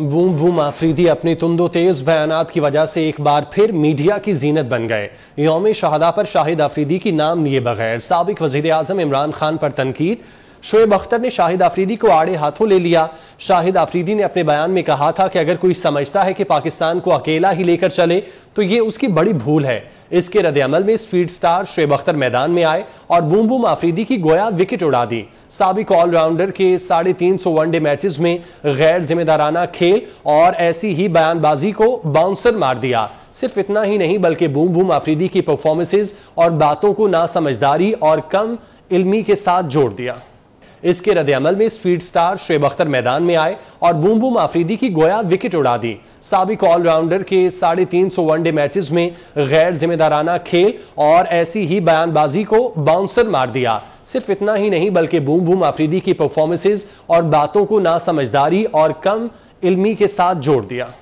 boom boom Afridi अपने तुंदो तेज बयानात की वजह से एक बार फिर मीडिया की जीनत बन गए योम शहदा पर शाहिद आफरीदी की नाम लिए बगैर सबक वजीर आजम इमरान खान पर तनकीद शोएब अख्तर ने शाहिद आफरीदी को आड़े हाथों ले लिया शाहिद आफरीदी ने अपने बयान में कहा था कि अगर कोई समझता है कि पाकिस्तान को अकेला ही लेकर चले तो ये उसकी बड़ी भूल है इसके रद्दमल में स्पीड स्टार शोएब अख्तर मैदान में आए और बूम बूम आफरीदी की गोया विकेट उड़ा दी सबक ऑलराउंडर के साढ़े तीन सौ वनडे मैचेस में गैर जिम्मेदाराना खेल और ऐसी ही बयानबाजी को बाउंसर मार दिया सिर्फ इतना ही नहीं बल्कि बूम बूम आफरीदी की परफॉर्मेंसेज और बातों को समझदारी और कम इल्मी के साथ जोड़ दिया इसके रदल में स्पीड स्टार शेब अख्तर मैदान में आए और बूम बूम आफरीदी की गोया विकेट उड़ा दी सबक ऑलराउंडर के साढ़े तीन सौ वनडे मैचेस में गैर जिम्मेदाराना खेल और ऐसी ही बयानबाजी को बाउंसर मार दिया सिर्फ इतना ही नहीं बल्कि बूम बूम आफरीदी की परफॉर्मेंसेज और बातों को ना समझदारी और कम इलमी के साथ जोड़ दिया